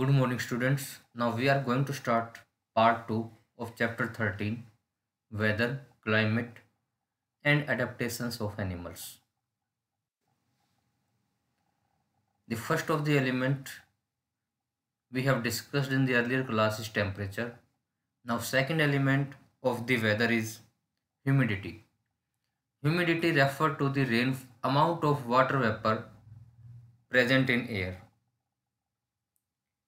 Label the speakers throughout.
Speaker 1: good morning students now we are going to start part 2 of chapter 13 weather climate and adaptations of animals the first of the element we have discussed in the earlier class is temperature now second element of the weather is humidity humidity refers to the rain amount of water vapor present in air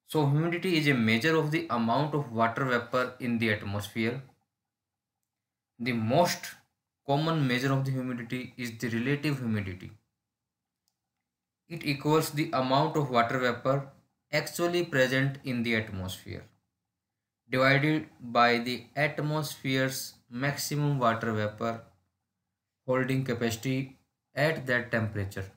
Speaker 1: so humidity is a measure of the amount of water vapor in the atmosphere. The most common measure of the humidity is the relative humidity. It equals the amount of water vapor actually present in the atmosphere divided by the atmosphere's maximum water vapor holding capacity at that temperature.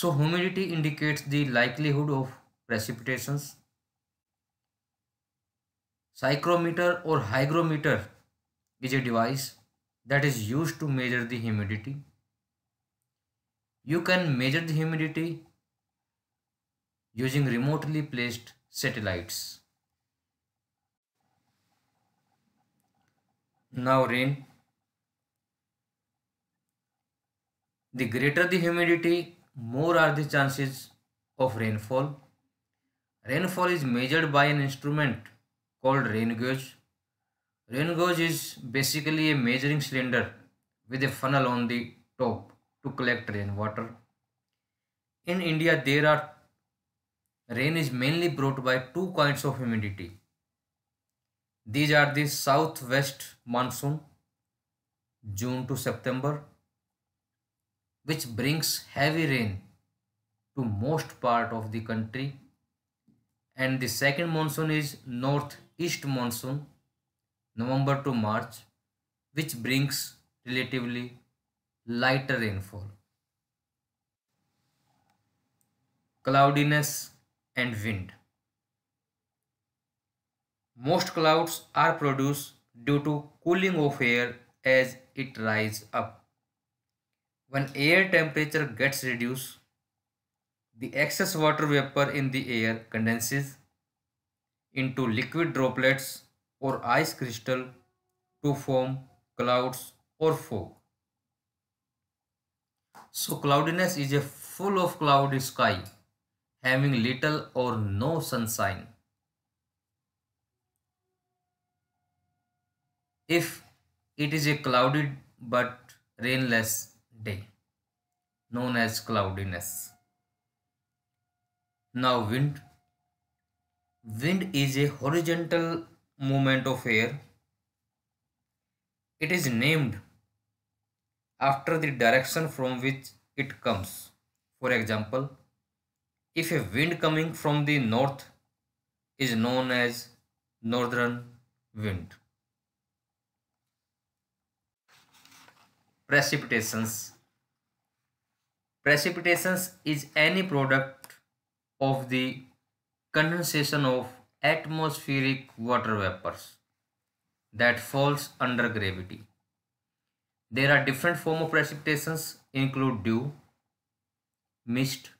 Speaker 1: So humidity indicates the likelihood of precipitations. Psychrometer or hygrometer is a device that is used to measure the humidity. You can measure the humidity using remotely placed satellites. Now rain. The greater the humidity, more are the chances of rainfall. Rainfall is measured by an instrument called rain gauge. Rain gauge is basically a measuring cylinder with a funnel on the top to collect rainwater. In India, there are rain is mainly brought by two kinds of humidity. These are the southwest monsoon, June to September, which brings heavy rain to most part of the country and the second monsoon is northeast monsoon November to March which brings relatively lighter rainfall. Cloudiness and wind. Most clouds are produced due to cooling of air as it rises up. When air temperature gets reduced, the excess water vapor in the air condenses into liquid droplets or ice crystal to form clouds or fog. So cloudiness is a full of cloudy sky having little or no sunshine. If it is a clouded but rainless day known as cloudiness. Now wind. Wind is a horizontal movement of air. It is named after the direction from which it comes. For example, if a wind coming from the north is known as northern wind. precipitations. Precipitations is any product of the condensation of atmospheric water vapors that falls under gravity. There are different form of precipitations include dew, mist,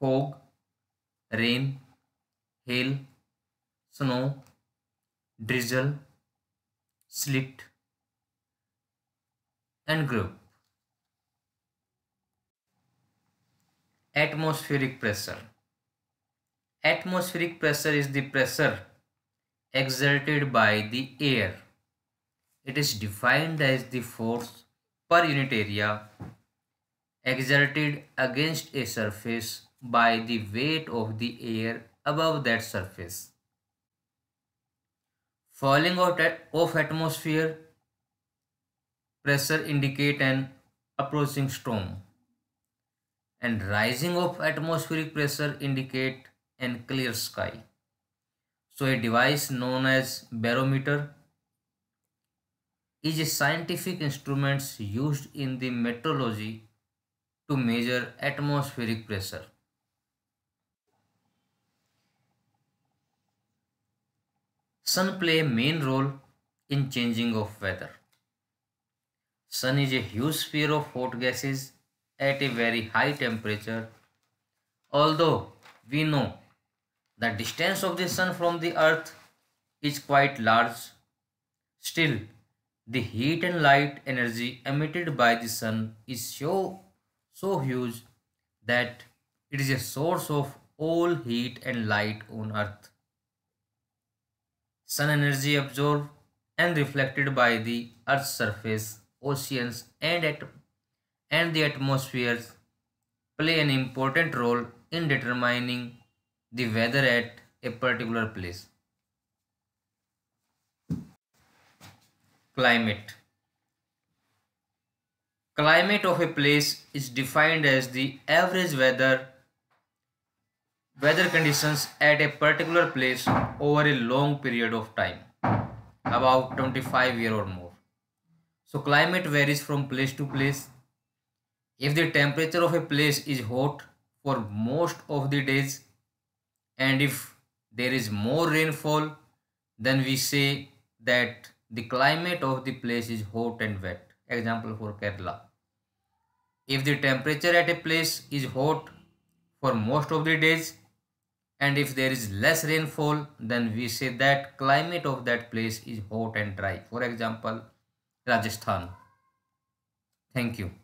Speaker 1: fog, rain, hail, snow, drizzle, slit, and group. Atmospheric pressure. Atmospheric pressure is the pressure exerted by the air. It is defined as the force per unit area exerted against a surface by the weight of the air above that surface. Falling out of atmosphere pressure indicate an approaching storm and rising of atmospheric pressure indicate an clear sky. So a device known as barometer is a scientific instrument used in the meteorology to measure atmospheric pressure. Sun play main role in changing of weather. Sun is a huge sphere of hot gases at a very high temperature. Although we know the distance of the sun from the earth is quite large, still the heat and light energy emitted by the sun is so, so huge that it is a source of all heat and light on earth. Sun energy absorbed and reflected by the earth's surface oceans and, at, and the atmospheres play an important role in determining the weather at a particular place. Climate Climate of a place is defined as the average weather weather conditions at a particular place over a long period of time, about 25 year or more. So climate varies from place to place. If the temperature of a place is hot for most of the days and if there is more rainfall, then we say that the climate of the place is hot and wet. Example for Kerala. If the temperature at a place is hot for most of the days and if there is less rainfall, then we say that climate of that place is hot and dry. For example, Rajasthan thank you